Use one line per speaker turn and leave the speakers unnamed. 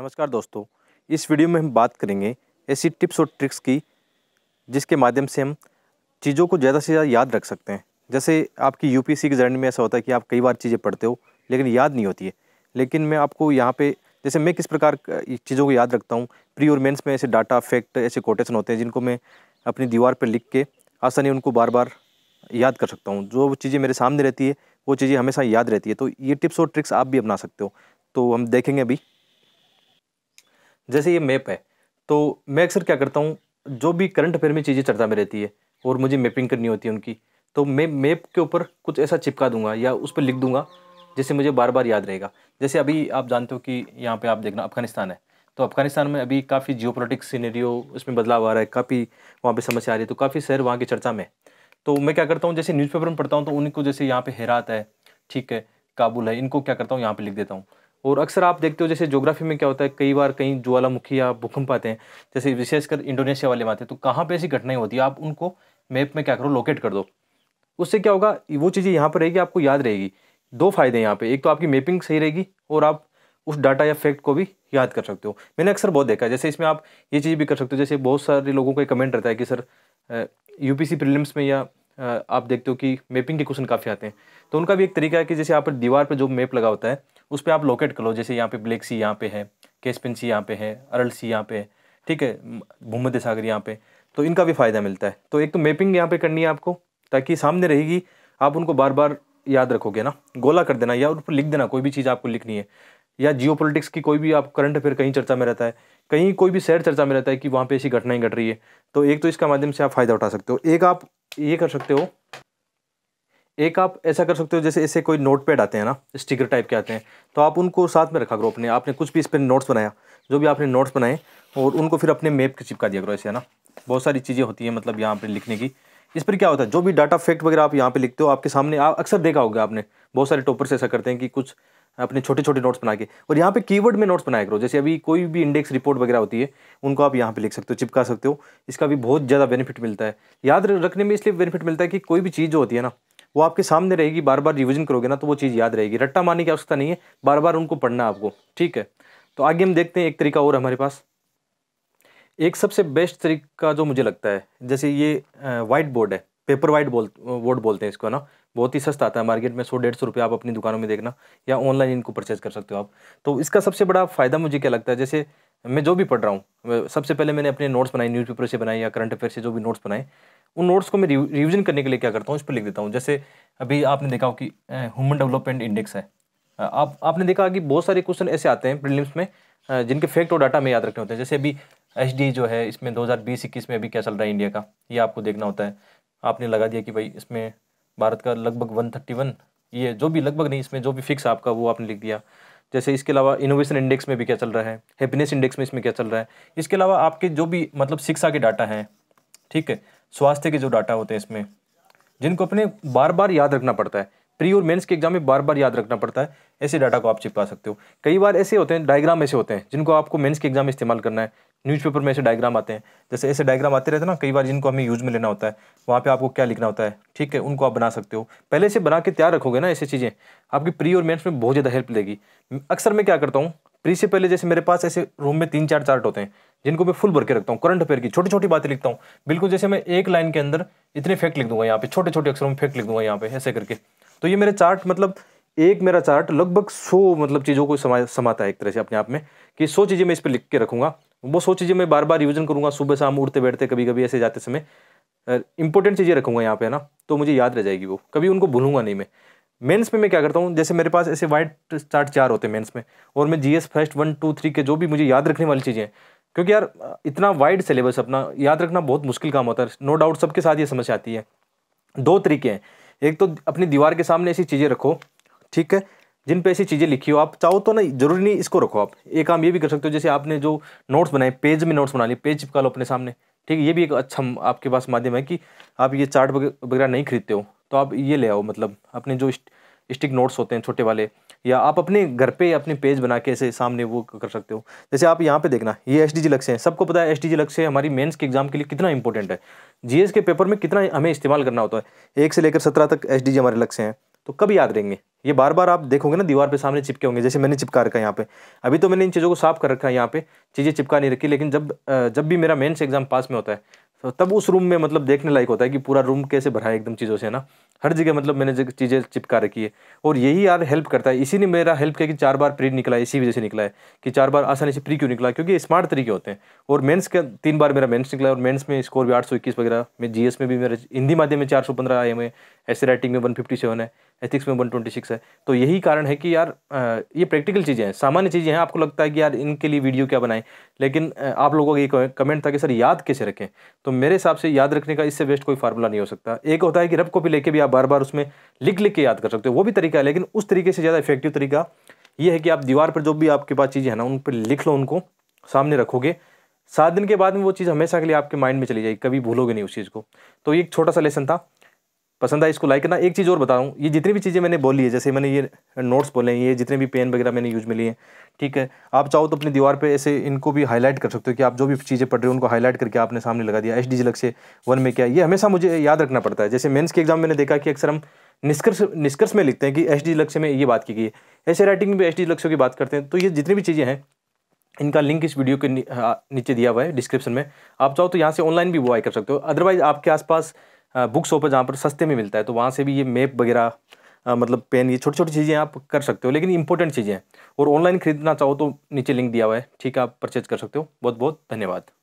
नमस्कार दोस्तों इस वीडियो में हम बात करेंगे ऐसी टिप्स और ट्रिक्स की जिसके माध्यम से हम चीज़ों को ज़्यादा से ज़्यादा याद रख सकते हैं जैसे आपकी यूपीएससी के जर्नी में ऐसा होता है कि आप कई बार चीज़ें पढ़ते हो लेकिन याद नहीं होती है लेकिन मैं आपको यहाँ पे जैसे मैं किस प्रकार चीज़ों को याद रखता हूँ प्री और मेंस में ऐसे डाटा फैक्ट ऐसे कोटेशन होते हैं जिनको मैं अपनी दीवार पर लिख के आसानी उनको बार बार याद कर सकता हूँ जो चीज़ें मेरे सामने रहती है वो चीज़ें हमेशा याद रहती है तो ये टिप्स और ट्रिक्स आप भी अपना सकते हो तो हम देखेंगे अभी जैसे ये मैप है तो मैं अक्सर क्या करता हूँ जो भी करंट अफेयर में चीज़ें चर्चा में रहती है और मुझे मैपिंग करनी होती है उनकी तो मैं मैप के ऊपर कुछ ऐसा चिपका दूंगा या उस पर लिख दूंगा जैसे मुझे बार बार याद रहेगा जैसे अभी आप जानते हो कि यहाँ पे आप देखना अफगानिस्तान है तो अफगानिस्तान में अभी काफ़ी जियो पोलिटिक्स सीनेरियो उसमें बदलाव आ रहा है काफ़ी वहाँ पर समस्या आ रही है तो काफ़ी शहर वहाँ की चर्चा में तो मैं क्या करता हूँ जैसे न्यूज़पेपर में पढ़ता हूँ तो उनको जैसे यहाँ पे हेरात है ठीक है काबुल है इनको क्या करता हूँ यहाँ पे लिख देता हूँ और अक्सर आप देखते हो जैसे जोग्राफी में क्या होता है कई बार कहीं ज्वालामुखी या भूकंप आते हैं जैसे विशेषकर इंडोनेशिया वाले में आते हैं तो कहाँ पर ऐसी घटनाएं होती है आप उनको मैप में क्या करो लोकेट कर दो उससे क्या होगा वो चीज़ें यहाँ पर रहेगी आपको याद रहेगी दो फायदे हैं यहाँ पे एक तो आपकी मैपिंग सही रहेगी और आप उस डाटा या फैक्ट को भी याद कर सकते हो मैंने अक्सर बहुत देखा है जैसे इसमें आप ये चीज़ भी कर सकते हो जैसे बहुत सारे लोगों का कमेंट रहता है कि सर यू पी प्रीलिम्स में या आप देखते हो कि मैपिंग के क्वेश्चन काफ़ी आते हैं तो उनका भी एक तरीका है कि जैसे आप दीवार पर जो मैप लगा होता है उस पर आप लोकेट कर लो जैसे यहाँ पे ब्लैक सी यहाँ पे है केसपिन सी यहाँ पे है अरल सी यहाँ पे है ठीक है भूमध्य सागर यहाँ पे तो इनका भी फ़ायदा मिलता है तो एक तो मैपिंग यहाँ पे करनी है आपको ताकि सामने रहेगी आप उनको बार बार याद रखोगे ना गोला कर देना या उन पर लिख देना कोई भी चीज़ आपको लिखनी है या जियो की कोई भी आप करंट अफेयर कहीं चर्चा में रहता है कहीं कोई भी शहर चर्चा में रहता है कि वहाँ पर ऐसी घटनाएँ घट रही है तो एक तो इसका माध्यम से आप फ़ायदा उठा सकते हो एक आप ये कर सकते हो एक आप ऐसा कर सकते हो जैसे ऐसे कोई नोट पैड आते हैं ना स्टिकर टाइप के आते हैं तो आप उनको साथ में रखा करो अपने आपने कुछ भी इस पर नोट्स बनाया जो भी आपने नोट्स बनाए और उनको फिर अपने मैप के चिपका दिया करो ऐसे है ना बहुत सारी चीज़ें होती हैं मतलब यहाँ पर लिखने की इस पर क्या होता है जो भी डाटा फैक्ट वगैरह आप यहाँ पे लिखते हो आपके सामने आप अक्सर देखा होगा आपने बहुत सारे टॉपर्स ऐसा करते हैं कि कुछ अपने छोटे छोटे नोट्स बना के और यहाँ पे कीवर्ड में नोट्स बनाया करो जैसे अभी कोई भी इंडेक्स रिपोर्ट वगैरह होती है उनको आप यहाँ पे लिख सकते हो चिपका सकते हो इसका भी बहुत ज़्यादा बेनिफिट मिलता है याद रखने में इसलिए बेनिफिट मिलता है कि कोई भी चीज़ जो होती है ना वो आपके सामने रहेगी बार बार रिविजन करोगे ना तो वो चीज़ याद रहेगी रट्टा मारने की आवश्यकता नहीं है बार बार उनको पढ़ना आपको ठीक है तो आगे हम देखते हैं एक तरीका और हमारे पास एक सबसे बेस्ट तरीका जो मुझे लगता है जैसे ये वाइट बोर्ड है पेपर वाइट बोल बोर्ड बोलते हैं इसको ना बहुत ही सस्ता आता है मार्केट में सौ डेढ़ सौ रुपये आप अपनी दुकानों में देखना या ऑनलाइन इनको परचेज कर सकते हो आप तो इसका सबसे बड़ा फ़ायदा मुझे क्या लगता है जैसे मैं जो भी पढ़ रहा हूँ सबसे पहले मैंने अपने नोट्स बनाए न्यूज़पेपर से बनाए या करंट अफेयर से जो भी नोट्स बनाए उन नोट्स को मैं रिविजन करने के लिए क्या करता हूँ उस पर लिख देता हूँ जैसे अभी आपने देखा हो कि ह्यूमन डेवलपमेंट इंडेक्स है आप आपने देखा कि बहुत सारे क्वेश्चन ऐसे आते हैं प्रीलिम्स में जिनके फैक्ट और डाटा में याद रखने होते हैं जैसे अभी एच जो है इसमें दो हज़ार में अभी क्या चल रहा है इंडिया का ये आपको देखना होता है आपने लगा दिया कि भाई इसमें भारत का लगभग वन ये जो भी लगभग नहीं इसमें जो भी फिक्स आपका वो आपने लिख दिया जैसे इसके अलावा इनोवेशन इंडेक्स में भी क्या चल रहा है हैप्पीनेस इंडेक्स में इसमें क्या चल रहा है इसके अलावा आपके जो भी मतलब शिक्षा के डाटा हैं ठीक है स्वास्थ्य के जो डाटा होते हैं इसमें जिनको अपने बार बार याद रखना पड़ता है प्री और मेन्स के एग्जाम में बार बार याद रखना पड़ता है ऐसे डाटा को आप चिपका सकते हो कई बार ऐसे होते हैं डायग्राम ऐसे होते हैं जिनको आपको मेन्स के एग्जाम में इस्तेमाल करना है न्यूज़पेपर में ऐसे डायग्राम आते हैं जैसे ऐसे डायग्राम आते रहते हैं ना कई बार जिनको हमें यूज़ में लेना होता है वहाँ पे आपको क्या लिखना होता है ठीक है उनको आप बना सकते हो पहले से बना के तैयार रखोगे ना ऐसी चीज़ें आपकी प्री और मेंस में बहुत ज़्यादा हेल्प लेगी अक्सर मैं क्या करता हूँ प्री से पहले जैसे मेरे पास ऐसे रूम में तीन चार चार्ट होते हैं जिनको मैं फुल भर के रखता हूँ करंट अफेयर की छोटी छोटी बातें लिखता हूँ बिल्कुल जैसे मैं एक लाइन के अंदर इतने फैक्ट लिख दूंगा यहाँ पे छोटे छोटे अक्षरों में फैक्ट लिख दूंगा यहाँ पे ऐसे करके तो ये मेरे चार्ट मतलब एक मेरा चार्ट लगभग सौ मतलब चीज़ों को समा समाता है एक तरह से अपने आप में कि सौ चीज़ें मैं इस पर लिख के रखूँगा वो सौ चीज़ें मैं बार बार रिविजन करूँगा सुबह शाम उठते बैठते कभी कभी ऐसे जाते समय इंपॉर्टेंट चीज़ें रखूँगा यहाँ पे है ना तो मुझे याद रह जाएगी वो कभी उनको भूलूंगा नहीं मैं मेंस में मैं क्या करता हूँ जैसे मेरे पास ऐसे वाइट चार्ट चार होते हैं मेंस में और मैं GS first one two three के जो भी मुझे याद रखने वाली चीज़ें हैं क्योंकि यार इतना वाइड सिलेबस अपना याद रखना बहुत मुश्किल काम होता है नो डाउट सबके साथ ये समस्या आती है दो तरीके हैं एक तो अपनी दीवार के सामने ऐसी चीज़ें रखो ठीक है जिन पे ऐसी चीज़ें लिखी हो आप चाहो तो ना जरूरी नहीं इसको रखो आप एक काम ये भी कर सकते हो जैसे आपने जो नोट्स बनाए पेज में नोट्स बना लिए पेज चिपका लो अपने सामने ठीक है ये भी एक अच्छा आपके पास माध्यम है कि आप ये चार्ट वगैरह नहीं खरीदते हो तो आप ये ले आओ मतलब अपने जो स्टिक नोट्स होते हैं छोटे वाले या आप अपने घर पे अपने पेज बना के ऐसे सामने वो कर सकते हो जैसे आप यहाँ पे देखना ये एस डी लक्ष्य हैं सबको पता है एस डी लक्ष्य हमारी मेंस के एग्जाम के लिए कितना इंपॉर्टेंट है जीएस के पेपर में कितना हमें इस्तेमाल करना होता है एक से लेकर सत्रह तक एस हमारे लक्ष्य हैं तो कब याद रहेंगे ये बार बार आप देखोगे ना दीवार पे सामने चिपके होंगे जैसे मैंने चिपका रखा है यहाँ पे अभी तो मैंने इन चीज़ों को साफ कर रखा है यहाँ पे चीज़ें चिपका नहीं रखी लेकिन जब जब भी मेरा मेन्स एग्जाम पास में होता है तो तब उस रूम में मतलब देखने लायक होता है कि पूरा रूम कैसे भरा है एकदम चीज़ों से ना हर जगह मतलब मैंने चीज़ें चिपका रखी है और यही यार हेल्प करता है इसी ने मेरा हेल्प किया कि चार बार प्री निकला है इसी वजह से निकला है कि चार बार आसानी से प्री क्यों निकला क्योंकि स्मार्ट तरीके होते हैं और मेंस का तीन बार मेरा मेंस निकला और मेंस में स्कोर भी आठ सौ इक्कीस वगैरह में जी में भी मेरा हिंदी माध्यम में चार सौ पंद्रह आए हुए ऐसे राइटिंग में वन फिफ्टी सेवन है एथिक्स में वन ट्वेंटी सिक्स है तो यही कारण है कि यार ये प्रैक्टिकल चीज़ें हैं सामान्य चीज़ें हैं आपको लगता है कि यार इनके लिए वीडियो क्या बनाएं लेकिन आप लोगों का ये कमेंट था कि सर याद कैसे रखें तो मेरे हिसाब से याद रखने का इससे बेस्ट कोई फार्मूला नहीं हो सकता एक होता है कि रब को भी लेके भी आप बार बार उसमें लिख लिख के याद कर सकते हो वो भी तरीका है लेकिन उस तरीके से ज़्यादा इफेक्टिव तरीका ये है कि आप दीवार पर जो भी आपके पास चीज़ें हैं ना उन पर लिख लो उनको सामने रखोगे सात दिन के बाद में वो चीज़ हमेशा के लिए आपके माइंड में चली जाएगी कभी भूलोगे नहीं उस चीज़ को तो ये एक छोटा सा लेसन था पसंद आए इसको लाइक करना एक चीज़ और बताऊँ ये जितनी भी चीज़ें मैंने बोली है जैसे मैंने ये नोट्स बोले हैं ये जितने भी पेन वगैरह मैंने यूज में लिए हैं ठीक है आप चाहो तो अपनी दीवार पे ऐसे इनको भी हाईलाइट कर सकते हो कि आप जो भी चीज़ें पढ़ रहे हो उनको हाईलाइट करके आपने सामने लगा दिया एच डी लक्ष्य वन में क्या ये हमेशा मुझे याद रखना पड़ता है जैसे मेन्स के एग्जाम मैंने देखा कि अक्सर हम निष्कर्ष निष्कर्ष में लिखते हैं कि एच डी लक्ष्य में ये बात की गई है ऐसे राइटिंग में भी एच डी लक्ष्यों की बात करते हैं तो ये जितनी भी चीज़ें हैं इनका लिंक इस वीडियो के हाँ, नीचे दिया हुआ है डिस्क्रिप्शन में आप चाहो तो यहाँ से ऑनलाइन भी वो कर सकते हो अदरवाइज आपके आसपास बुक शॉप है जहाँ पर सस्ते में मिलता है तो वहाँ से भी ये मैप वगैरह मतलब पेन ये छोटी छोटी चीज़ें आप कर सकते हो लेकिन इंपॉर्टेंट चीज़ें हैं और ऑनलाइन खरीदना चाहो तो नीचे लिंक दिया हुआ है ठीक है आप परचेज कर सकते हो बहुत बहुत धन्यवाद